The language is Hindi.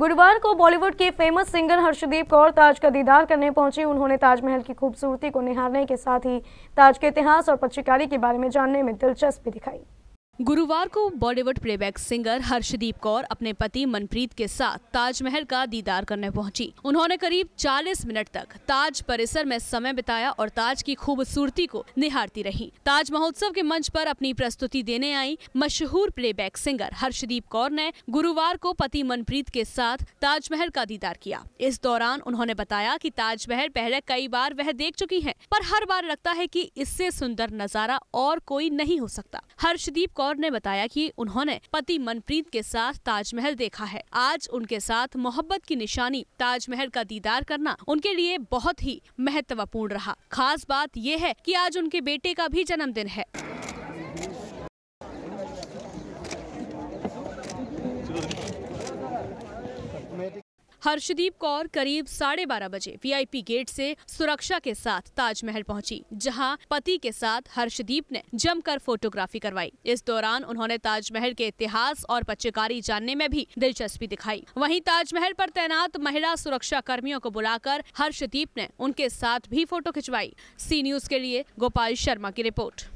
गुरुवार को बॉलीवुड के फेमस सिंगर हर्षदीप कौर ताज का दीदार करने पहुंचे उन्होंने ताजमहल की खूबसूरती को निहारने के साथ ही ताज के इतिहास और पत्रकारी के बारे में जानने में दिलचस्पी दिखाई गुरुवार को Bollywood playback singer Harshdeep Kaur अपने पति मनप्रीत के साथ ताजमहल का दीदार करने पहुंची। उन्होंने करीब 40 मिनट तक ताज परिसर में समय बिताया और ताज की खूबसूरती को निहारती रही ताज महोत्सव के मंच पर अपनी प्रस्तुति देने आई मशहूर प्लेबैक सिंगर हर्षदीप कौर ने गुरुवार को पति मनप्रीत के साथ ताजमहल का दीदार किया इस दौरान उन्होंने बताया की ताजमहल पहले कई बार वह देख चुकी है पर हर बार लगता है की इससे सुंदर नजारा और कोई नहीं हो सकता हर्षदीप कौर कौर ने बताया कि उन्होंने पति मनप्रीत के साथ ताजमहल देखा है आज उनके साथ मोहब्बत की निशानी ताजमहल का दीदार करना उनके लिए बहुत ही महत्वपूर्ण रहा खास बात यह है कि आज उनके बेटे का भी जन्मदिन है हर्षदीप कौर करीब साढ़े बारह बजे वीआईपी गेट से सुरक्षा के साथ ताजमहल पहुंची जहां पति के साथ हर्षदीप ने जमकर फोटोग्राफी करवाई इस दौरान उन्होंने ताजमहल के इतिहास और पत्रकारी जानने में भी दिलचस्पी दिखाई वहीं ताजमहल पर तैनात महिला सुरक्षा कर्मियों को बुलाकर हर्षदीप ने उनके साथ भी फोटो खिंचवाई सी न्यूज के लिए गोपाल शर्मा की रिपोर्ट